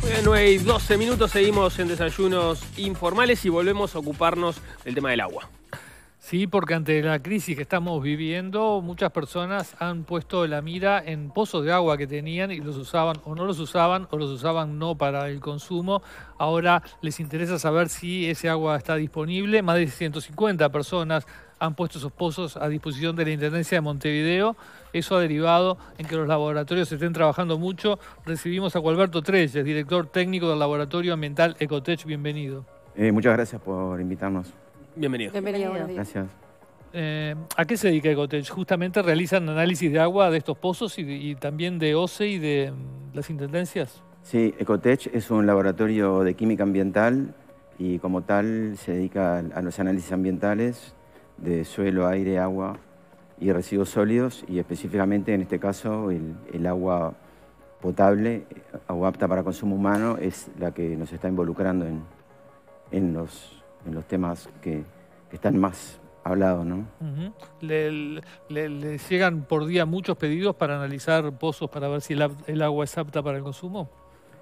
Bueno, y 12 minutos seguimos en desayunos informales y volvemos a ocuparnos del tema del agua. Sí, porque ante la crisis que estamos viviendo, muchas personas han puesto la mira en pozos de agua que tenían y los usaban o no los usaban o los usaban no para el consumo. Ahora les interesa saber si ese agua está disponible. Más de 150 personas han puesto esos pozos a disposición de la Intendencia de Montevideo. Eso ha derivado en que los laboratorios estén trabajando mucho. Recibimos a Gualberto Trelles, director técnico del Laboratorio Ambiental Ecotech. Bienvenido. Eh, muchas gracias por invitarnos. Bienvenido. Bienvenido. Gracias. Eh, ¿A qué se dedica Ecotech? Justamente realizan análisis de agua de estos pozos y, y también de OCE y de mm, las intendencias. Sí, Ecotech es un laboratorio de química ambiental y como tal se dedica a los análisis ambientales de suelo, aire, agua y residuos sólidos y específicamente en este caso el, agua potable, agua apta para consumo humano, es la que nos está involucrando en, en, los, temas que, que están más hablados. ¿no? le, llegan por día muchos pedidos para analizar pozos para ver si el agua es apta para el consumo?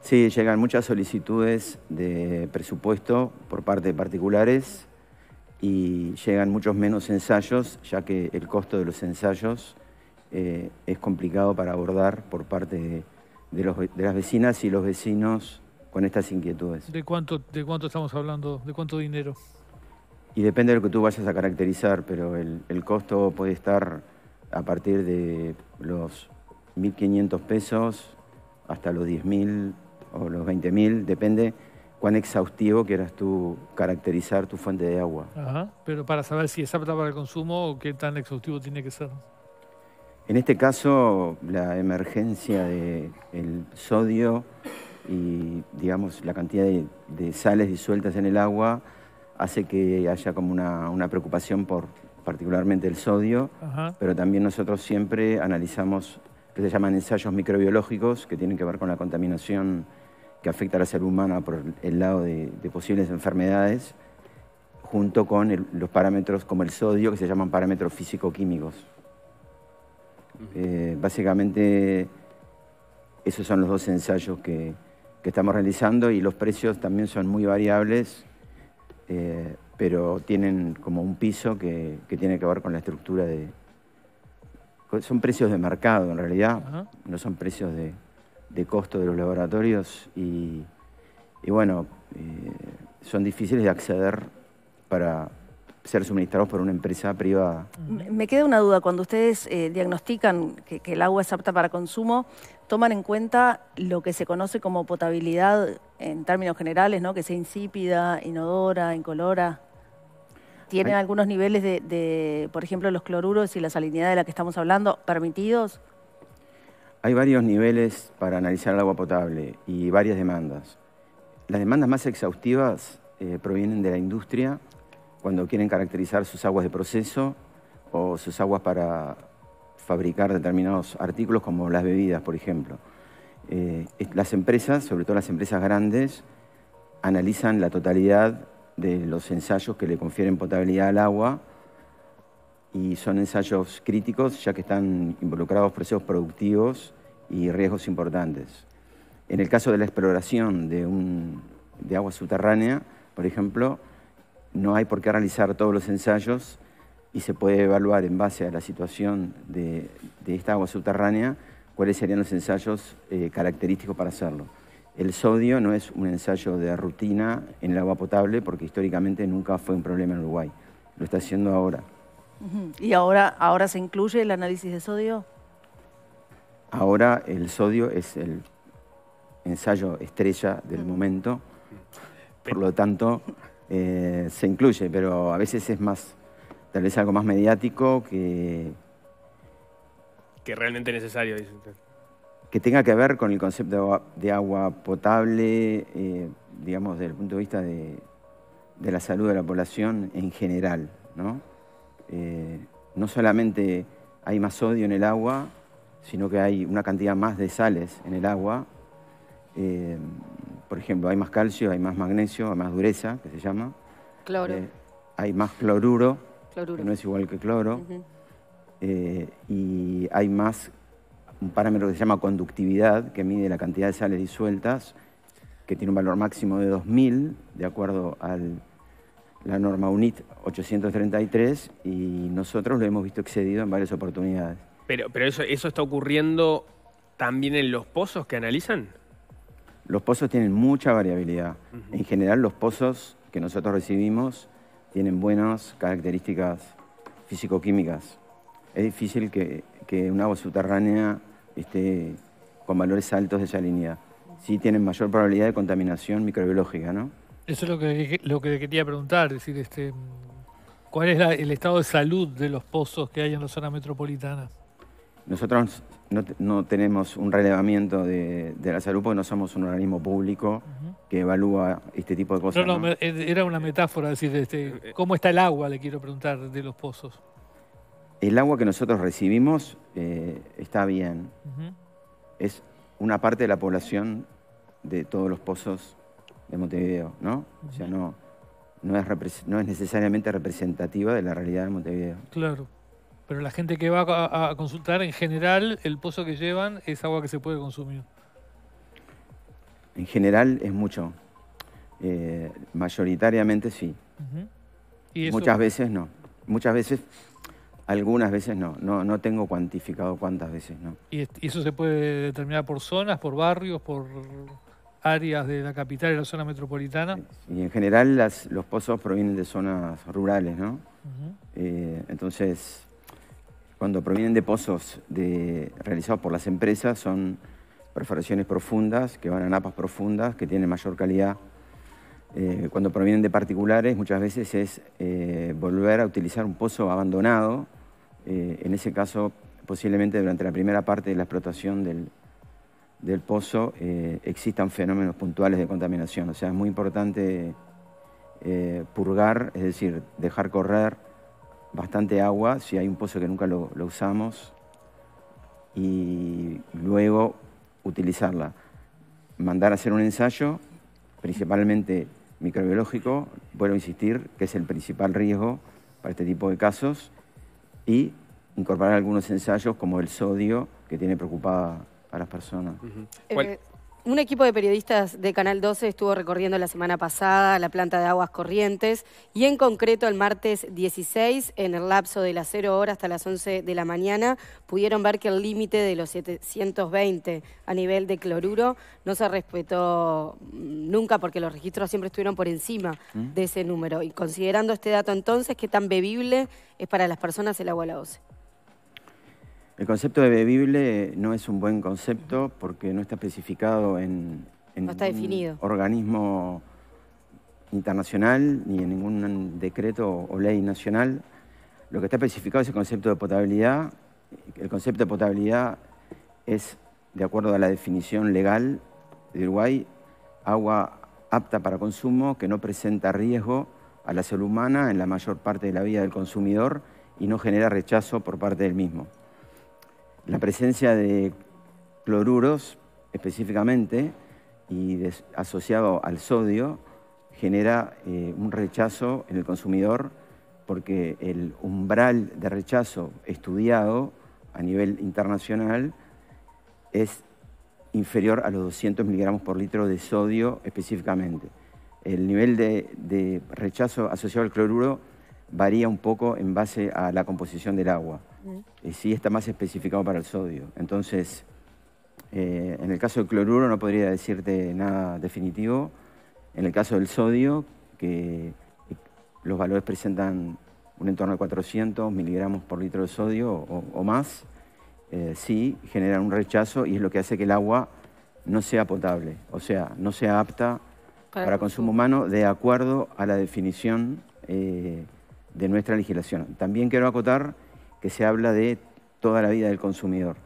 Sí, llegan muchas solicitudes de presupuesto por parte de particulares y llegan muchos menos ensayos, ya que el costo de los ensayos eh, es complicado para abordar por parte de, las vecinas y los vecinos con estas inquietudes. ¿De cuánto, ¿De cuánto estamos hablando? ¿De cuánto dinero? Y depende de lo que tú vayas a caracterizar, pero el, el costo puede estar a partir de los 1.500 pesos hasta los 10.000 o los 20.000, depende cuán exhaustivo quieras tú caracterizar tu fuente de agua. pero para saber si es apta para el consumo o qué tan exhaustivo tiene que ser. En este caso, la emergencia del sodio y, digamos, la cantidad de, sales disueltas en el agua hace que haya como una, preocupación por particularmente el sodio, pero también nosotros siempre analizamos que se llaman ensayos microbiológicos que tienen que ver con la contaminación que afecta a la salud humana por el lado de, posibles enfermedades, junto con los parámetros como el sodio, que se llaman parámetros físico-químicos. Eh, básicamente, esos son los dos ensayos que, estamos realizando y los precios también son muy variables, eh, pero tienen como un piso que, tiene que ver con la estructura de... Son precios de mercado, en realidad, no son precios de, de costo de los laboratorios y, bueno, eh, son difíciles de acceder para ser suministrados por una empresa privada. Me queda una duda, cuando ustedes eh, diagnostican que, el agua es apta para consumo, ¿toman en cuenta lo que se conoce como potabilidad en términos generales, ¿no? que sea insípida, inodora, incolora? ¿Tienen algunos niveles de, por ejemplo, los cloruros y la salinidad de la que estamos hablando permitidos? hay varios niveles para analizar el agua potable y varias demandas. Las demandas más exhaustivas eh, provienen de la industria cuando quieren caracterizar sus aguas de proceso o sus aguas para fabricar determinados artículos como las bebidas, por ejemplo. Eh, las empresas, sobre todo las empresas grandes, analizan la totalidad de los ensayos que le confieren potabilidad al agua y son ensayos críticos ya que están involucrados procesos productivos y riesgos importantes. En el caso de la exploración de, agua subterránea, por ejemplo, no hay por qué realizar todos los ensayos y se puede evaluar en base a la situación de, esta agua subterránea cuáles serían los ensayos eh, característicos para hacerlo. El sodio no es un ensayo de rutina en el agua potable porque históricamente nunca fue un problema en Uruguay. Lo está haciendo ahora. Y ahora, ahora se incluye el análisis de sodio. Ahora el sodio es el ensayo estrella del momento, por lo tanto eh, se incluye, pero a veces es más, tal vez algo más mediático que... Que realmente necesario, dice usted. Que tenga que ver con el concepto de agua, potable, eh, digamos, desde el punto de vista de, de, la salud de la población en general, ¿no? Eh, no solamente hay más sodio en el agua, sino que hay una cantidad más de sales en el agua. Eh, por ejemplo, hay más calcio, hay más magnesio, hay más dureza, que se llama. Cloro. Eh, hay más cloruro, que no es igual que cloro. y hay más un parámetro que se llama conductividad, que mide la cantidad de sales disueltas, que tiene un valor máximo de 2.000, de acuerdo al la norma UNIT 833 y nosotros lo hemos visto excedido en varias oportunidades. Pero, pero eso, eso está ocurriendo también en los pozos que analizan. Los pozos tienen mucha variabilidad. En general, los pozos que nosotros recibimos tienen buenas características físico-químicas. Es difícil que, que, un agua subterránea esté con valores altos de salinidad. Sí tienen mayor probabilidad de contaminación microbiológica, ¿no? Eso es lo que, lo que quería preguntar, decir, este, ¿cuál es el estado de salud de los pozos que hay en la zona metropolitana? Nosotros no, tenemos un relevamiento de, la salud porque no somos un organismo público que evalúa este tipo de cosas. No, no, era una metáfora, decir, este, eh, eh. ¿cómo está el agua, le quiero preguntar, de los pozos? El agua que nosotros recibimos eh, está bien. Es una parte de la población de todos los pozos de Montevideo, ¿no? O sea, no, es, no es necesariamente representativa de la realidad de Montevideo. Claro. Pero la gente que va a, consultar, en general, el pozo que llevan es agua que se puede consumir. En general es mucho. Eh, mayoritariamente sí. ¿Y Muchas veces no. Muchas veces, algunas veces no. No, no tengo cuantificado cuántas veces no. ¿Y eso se puede determinar por zonas, por barrios, por...? áreas de la capital y la zona metropolitana? Y en general las, los pozos provienen de zonas rurales, ¿no? Eh, entonces, cuando provienen de pozos de, realizados por las empresas, son perforaciones profundas, que van a napas profundas, que tienen mayor calidad. Eh, cuando provienen de particulares, muchas veces es eh, volver a utilizar un pozo abandonado, en ese caso posiblemente durante la primera parte de la explotación del, del pozo eh, existan fenómenos puntuales de contaminación. O sea, es muy importante eh, purgar, es decir, dejar correr bastante agua si hay un pozo que nunca lo, lo usamos y luego utilizarla. Mandar a hacer un ensayo, principalmente microbiológico, vuelvo a insistir, que es el principal riesgo para este tipo de casos, y incorporar algunos ensayos como el sodio, que tiene preocupada las personas. Eh, un equipo de periodistas de Canal 12 estuvo recorriendo la semana pasada la planta de aguas corrientes y en concreto el martes 16, en el lapso de las 0 horas hasta las 11 de la mañana, pudieron ver que el límite de los 720 a nivel de cloruro no se respetó mm, nunca porque los registros siempre estuvieron por encima ¿Mm? de ese número. Y considerando este dato entonces, ¿qué tan bebible es para las personas el agua a la 12? El concepto de bebible no es un buen concepto porque no está especificado en, en organismo internacional ni en ningún decreto o ley nacional. Lo que está especificado es el concepto de potabilidad. El concepto de potabilidad es, de acuerdo a la definición legal de Uruguay, agua apta para consumo que no presenta riesgo a la salud humana en la mayor parte de la vida del consumidor y no genera rechazo por parte del mismo la presencia de cloruros específicamente y asociado al sodio genera eh, un rechazo en el consumidor porque el umbral de rechazo estudiado a nivel internacional es inferior a los 200 miligramos por litro de sodio específicamente. El nivel de rechazo asociado al cloruro varía un poco en base a la composición del agua. Y sí está más especificado para el sodio. Entonces, eh, en el caso del cloruro no podría decirte nada definitivo. En el caso del sodio, que los valores presentan un entorno de 400 miligramos por litro de sodio o, más, eh, sí generan un rechazo y es lo que hace que el agua no sea potable, o sea, no sea apta para, consumo humano de acuerdo a la definición eh, de nuestra legislación. También quiero acotar que se habla de toda la vida del consumidor.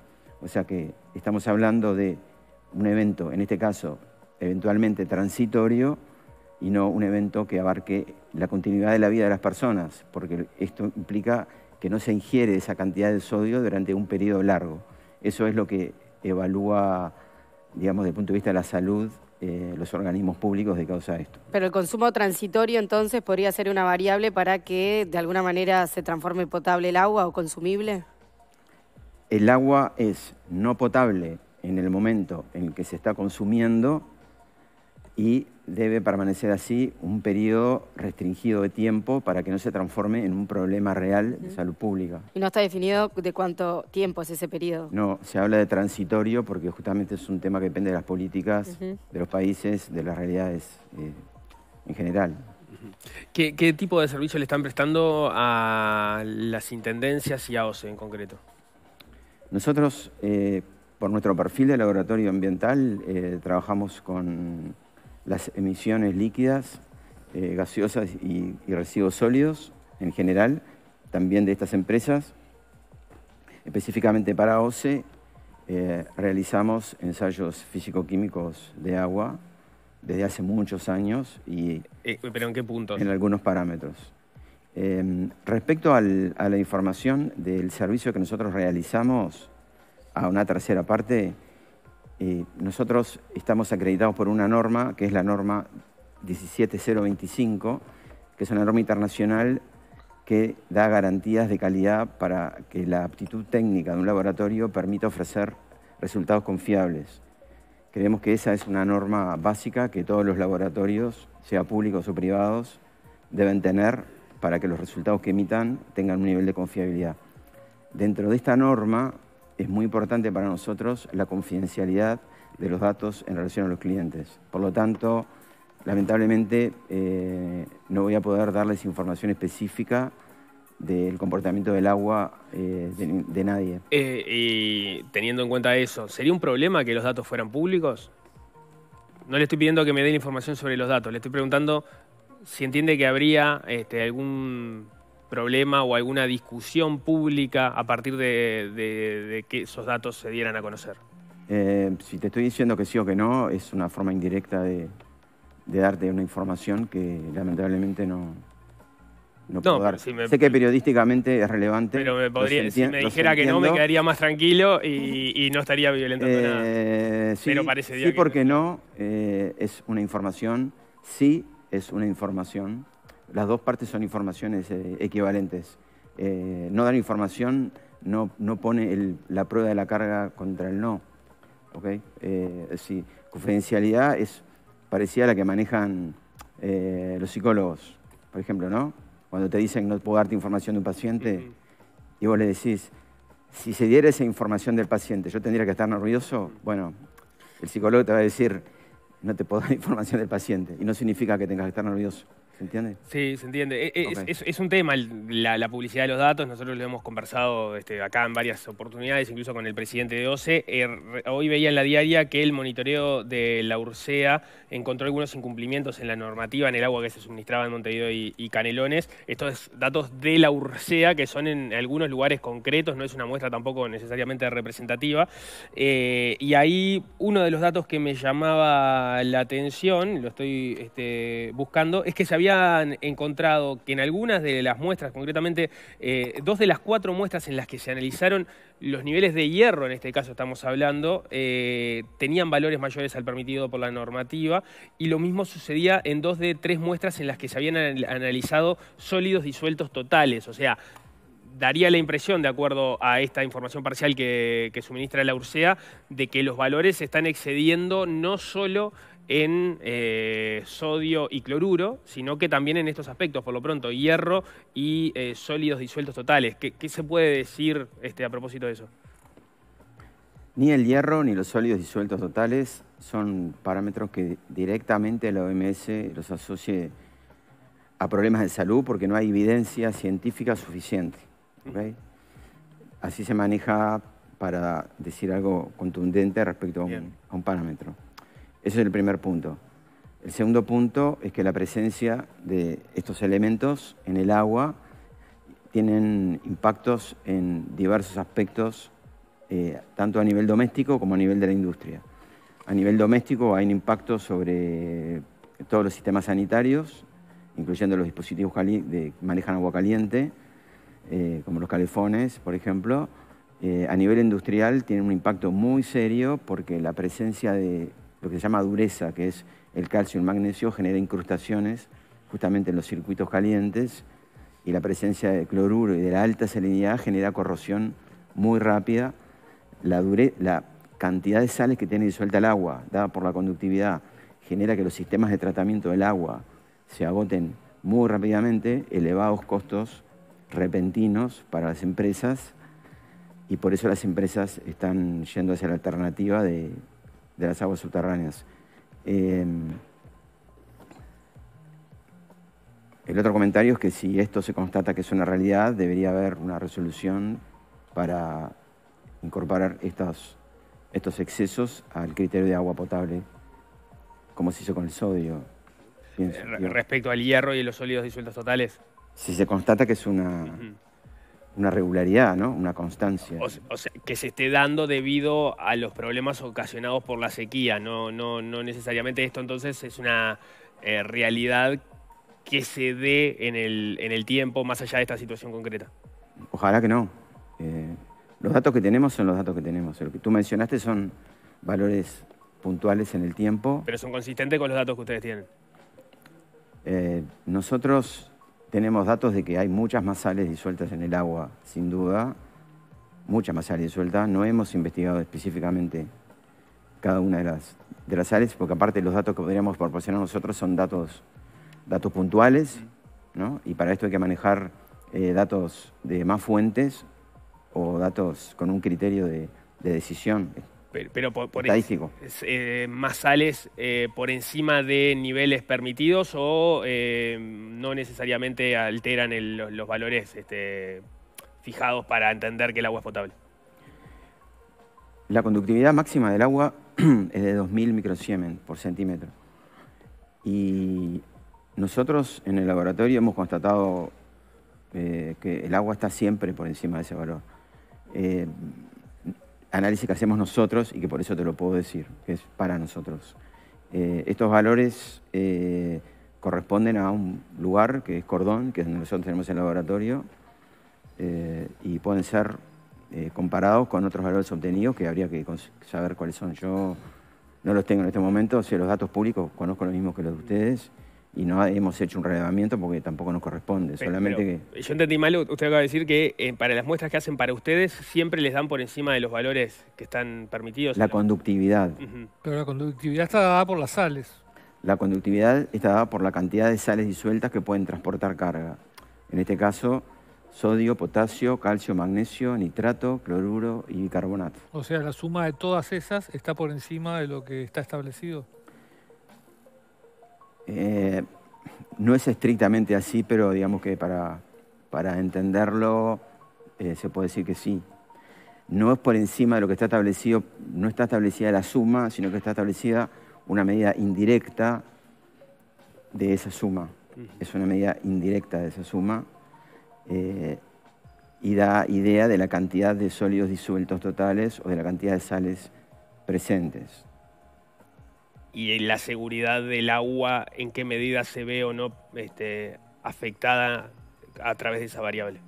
O sea que estamos hablando de un evento, en este caso, eventualmente transitorio y no un evento que abarque la continuidad de la vida de las personas, porque esto implica que no se ingiere esa cantidad de sodio durante un periodo largo. Eso es lo que evalúa, digamos, desde el punto de vista de la salud eh, los organismos públicos de causa de esto. Pero el consumo transitorio entonces podría ser una variable para que de alguna manera se transforme potable el agua o consumible. El agua es no potable en el momento en que se está consumiendo y debe permanecer así un periodo restringido de tiempo para que no se transforme en un problema real de salud pública. ¿Y no está definido de cuánto tiempo es ese periodo? No, se habla de transitorio porque justamente es un tema que depende de las políticas, de los países, de las realidades eh, en general. ¿Qué, tipo de servicio le están prestando a las intendencias y a OCE en concreto? Nosotros, eh, por nuestro perfil de laboratorio ambiental, eh, trabajamos con las emisiones líquidas, eh, gaseosas y, residuos sólidos en general, también de estas empresas. Específicamente para OCE eh, realizamos ensayos físico-químicos de agua desde hace muchos años y... Eh, ¿Pero en qué puntos? En algunos parámetros. Em, respecto a la información del servicio que nosotros realizamos a una tercera parte, y nosotros estamos acreditados por una norma, que es la norma 17025, que es una norma internacional que da garantías de calidad para que la aptitud técnica de un laboratorio permita ofrecer resultados confiables. Creemos que esa es una norma básica que todos los laboratorios, sea públicos o privados, deben tener para que los resultados que emitan tengan un nivel de confiabilidad. Dentro de esta norma es muy importante para nosotros la confidencialidad de los datos en relación a los clientes. Por lo tanto, lamentablemente eh, no voy a poder darles información específica del comportamiento del agua eh, de, nadie. Eh, y teniendo en cuenta eso, ¿sería un problema que los datos fueran públicos? No le estoy pidiendo que me den información sobre los datos, le estoy preguntando si entiende que habría este, algún problema o alguna discusión pública a partir de, que esos datos se dieran a conocer? Eh, si te estoy diciendo que sí o que no, es una forma indirecta de, darte una información que lamentablemente no, puedo dar. sé que periodísticamente es relevante. Pero me si me dijera que no, me quedaría más tranquilo y, no estaría violentando nada. Eh, sí, pero parece sí, porque no, eh, es una información, sí es una información las dos partes son informaciones eh, equivalentes. Eh, no dar información no, no pone la prueba de la carga contra el no. ¿okay? Eh, Confidencialidad es parecida a la que manejan eh, los psicólogos, por ejemplo, ¿no? Cuando te dicen no puedo darte información de un paciente y vos le decís, si se diera esa información del paciente, yo tendría que estar nervioso, bueno, el psicólogo te va a decir, no te puedo dar información del paciente y no significa que tengas que estar nervioso. ¿Se entiende? Sí, se entiende. E, e, es, un tema la, publicidad de los datos. Nosotros lo hemos conversado este, acá en varias oportunidades, incluso con el presidente de OCE. Eh, hoy veía en la diaria que el monitoreo de la URSEA encontró algunos incumplimientos en la normativa en el agua que se suministraba en Montevideo y, Canelones. Estos datos de la URSEA, que son en algunos lugares concretos, no es una muestra tampoco necesariamente representativa. Eh, y ahí uno de los datos que me llamaba la atención, lo estoy este, buscando, es que se había han encontrado que en algunas de las muestras, concretamente eh, dos de las cuatro muestras en las que se analizaron los niveles de hierro, en este caso estamos hablando, eh, tenían valores mayores al permitido por la normativa y lo mismo sucedía en dos de tres muestras en las que se habían analizado sólidos disueltos totales, o sea, daría la impresión, de acuerdo a esta información parcial que, que, suministra la URSEA, de que los valores están excediendo no solo en eh, sodio y cloruro, sino que también en estos aspectos, por lo pronto, hierro y eh, sólidos disueltos totales. ¿Qué, se puede decir este, a propósito de eso? Ni el hierro ni los sólidos disueltos totales son parámetros que directamente la OMS los asocie a problemas de salud porque no hay evidencia científica suficiente. Así se maneja para decir algo contundente respecto a un parámetro. Ese es el primer punto. El segundo punto es que la presencia de estos elementos en el agua tienen impactos en diversos aspectos, eh, tanto a nivel doméstico como a nivel de la industria. A nivel doméstico hay un impacto sobre todos los sistemas sanitarios, incluyendo los dispositivos que manejan agua caliente, eh, como los calefones, por ejemplo. Eh, a nivel industrial tiene un impacto muy serio porque la presencia de lo que se llama dureza, que es el calcio y el magnesio, genera incrustaciones justamente en los circuitos calientes y la presencia de cloruro y de la alta salinidad genera corrosión muy rápida. La, la cantidad de sales que tiene disuelta el agua, dada por la conductividad, genera que los sistemas de tratamiento del agua se agoten muy rápidamente, elevados costos repentinos para las empresas y por eso las empresas están yendo hacia la alternativa de de las aguas subterráneas. Em, el otro comentario es que si esto se constata que es una realidad, debería haber una resolución para incorporar estas, estos excesos al criterio de agua potable, como se hizo con el sodio. Eh, respecto al hierro y los sólidos disueltos totales. Si se constata que es una una regularidad, ¿no? Una constancia. O, sea, que se esté dando debido a los problemas ocasionados por la sequía, no, no, no necesariamente esto entonces es una eh, realidad que se dé en el, en el tiempo más allá de esta situación concreta. Ojalá que no. Eh, los datos que tenemos son los datos que tenemos. Lo que tú mencionaste son valores puntuales en el tiempo. Pero son consistentes con los datos que ustedes tienen. Eh, nosotros tenemos datos de que hay muchas más sales disueltas en el agua, sin duda, muchas más sales disueltas. No hemos investigado específicamente cada una de las, de las sales, porque aparte los datos que podríamos proporcionar nosotros son datos, datos puntuales, ¿no? y para esto hay que manejar eh, datos de más fuentes o datos con un criterio de, de decisión. Pero, por, eh, más sales eh, por encima de niveles permitidos o eh, no necesariamente alteran los, valores este, fijados para entender que el agua es potable. La conductividad máxima del agua es de 2.000 microsiemens por centímetro. Y nosotros en el laboratorio hemos constatado que el agua está siempre por encima de ese valor análisis que hacemos nosotros y que por eso te lo puedo decir, que es para nosotros. Eh, estos valores eh, corresponden a un lugar que es Cordón, que es donde nosotros tenemos el laboratorio, eh, y pueden ser comparados con otros valores obtenidos que habría que saber cuáles son. Yo no los tengo en este momento, o sea, los datos públicos conozco los mismos que los de ustedes y no hemos hecho un relevamiento porque tampoco nos corresponde. solamente Yo entendí mal, usted acaba de decir que eh, para las muestras que hacen para ustedes siempre les dan por encima de los valores que están permitidos. La conductividad. Pero la conductividad está dada por las sales. La conductividad está dada por la cantidad de sales disueltas que pueden transportar carga. En este caso, sodio, potasio, calcio, magnesio, nitrato, cloruro y bicarbonato. O sea, la suma de todas esas está por encima de lo que está establecido. Eh, no es estrictamente así, pero digamos que para, entenderlo eh, se puede decir que sí. No es por encima de lo que está establecido, no está establecida la suma, sino que está establecida una medida indirecta de esa suma. Es una medida indirecta de esa suma eh, y da idea de la cantidad de sólidos disueltos totales o de la cantidad de sales presentes y la seguridad del agua, en qué medida se ve o no este, afectada a través de esa variable.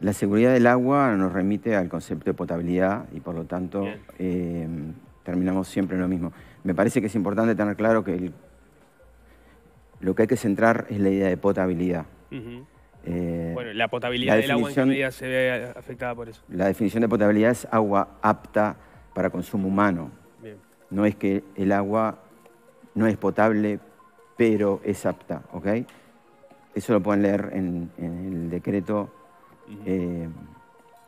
La seguridad del agua nos remite al concepto de potabilidad y por lo tanto em, terminamos siempre en lo mismo. Me parece que es importante tener claro que lo que hay que centrar es la idea de potabilidad. Eh, bueno, la potabilidad la del agua en qué medida se ve afectada por eso. La definición de potabilidad es agua apta para consumo humano no es que el agua no es potable, pero es apta, ¿ok? Eso lo pueden leer en, el decreto eh,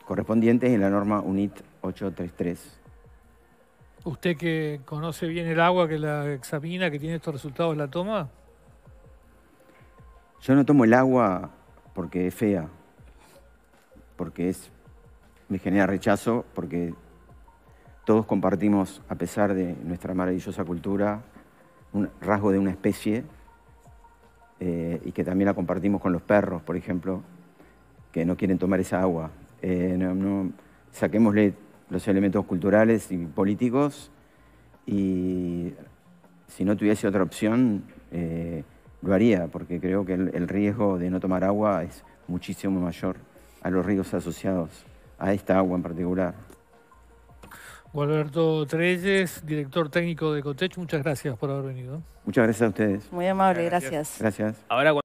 correspondiente en la norma UNIT 833. ¿Usted que conoce bien el agua, que la examina, que tiene estos resultados, la toma? Yo no tomo el agua porque es fea, porque es me genera rechazo, porque todos compartimos, a pesar de nuestra maravillosa cultura, un rasgo de una especie eh, y que también la compartimos con los perros, por ejemplo, que no quieren tomar esa agua. Eh, saquémosle los elementos culturales y políticos y si no tuviese otra opción, eh, lo haría, porque creo que el, el riesgo de no tomar agua es muchísimo mayor a los riesgos asociados a esta agua en particular. Gualberto Treyes, director técnico de Cotech, muchas gracias por haber venido. Muchas gracias a ustedes. Muy amable, gracias. Gracias. gracias. Ahora,